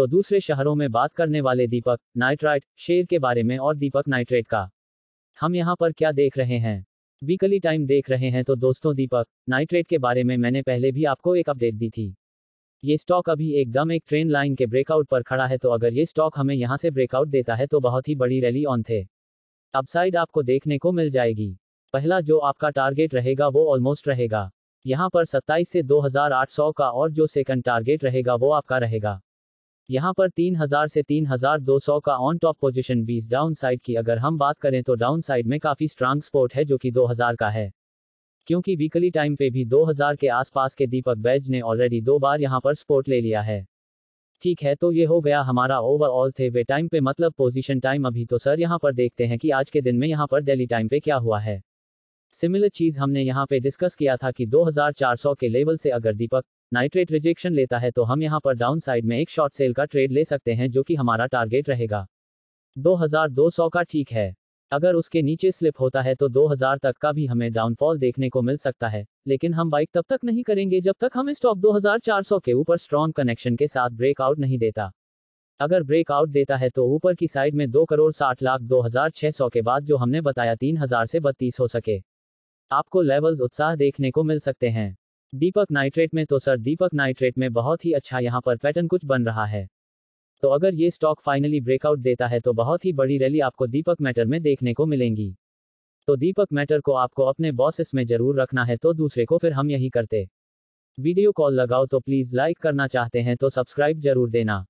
तो दूसरे शहरों में बात करने वाले दीपक नाइट्राइट शेर के बारे में और दीपक नाइट्रेट का हम यहाँ पर क्या देख रहे हैं वीकली टाइम देख रहे हैं तो दोस्तों दीपक नाइट्रेट के बारे में मैंने पहले भी आपको एक अपडेट दी थी ये स्टॉक अभी एकदम एक ट्रेन लाइन के ब्रेकआउट पर खड़ा है तो अगर ये स्टॉक हमें यहाँ से ब्रेकआउट देता है तो बहुत ही बड़ी रैली ऑन थे अपसाइड आपको देखने को मिल जाएगी पहला जो आपका टारगेट रहेगा वो ऑलमोस्ट रहेगा यहाँ पर 27 से 2800 का और जो सेकंड टारगेट रहेगा वो आपका रहेगा यहाँ पर 3000 से 3200 का on top position 20 down side की अगर हम बात करें तो डाउन साइड में काफी स्ट्रांग स्पोर्ट है जो कि 2000 का है क्योंकि वीकली टाइम पे भी 2000 के आसपास के दीपक बैज ने ऑलरेडी दो बार यहाँ पर स्पोर्ट ले लिया है ठीक है तो ये हो गया हमारा ओवरऑल थे वे टाइम पे मतलब पोजिशन टाइम अभी तो सर यहाँ पर देखते हैं कि आज के दिन में यहाँ पर डेली टाइम पे क्या हुआ है सिमिलर चीज हमने यहाँ पे डिस्कस किया था कि 2400 के लेवल से अगर दीपक नाइट्रेट रिजेक्शन लेता है तो हम यहाँ पर डाउन साइड में एक शॉर्ट सेल का ट्रेड ले सकते हैं जो कि हमारा टारगेट रहेगा 2200 का ठीक है अगर उसके नीचे स्लिप होता है तो 2000 तक का भी हमें डाउनफॉल देखने को मिल सकता है लेकिन हम बाइक तब तक नहीं करेंगे जब तक हम स्टॉक 2400 के ऊपर स्ट्रॉन्ग कनेक्शन के साथ ब्रेकआउट नहीं देता अगर ब्रेकआउट देता है तो ऊपर की साइड में दो करोड़ साठ लाख दो हजार छह सौ के बाद जो हमने बताया तीन हजार से बत्तीस हो सके आपको लेवल्स उत्साह देखने को मिल सकते हैं दीपक नाइट्रेट में तो सर दीपक नाइट्रेट में बहुत ही अच्छा यहाँ पर पैटर्न कुछ बन रहा है तो अगर ये स्टॉक फाइनली ब्रेकआउट देता है तो बहुत ही बड़ी रैली आपको दीपक मैटर में देखने को मिलेंगी तो दीपक मैटर को आपको अपने बॉसेस में जरूर रखना है तो दूसरे को फिर हम यही करते वीडियो कॉल लगाओ तो प्लीज लाइक करना चाहते हैं तो सब्सक्राइब जरूर देना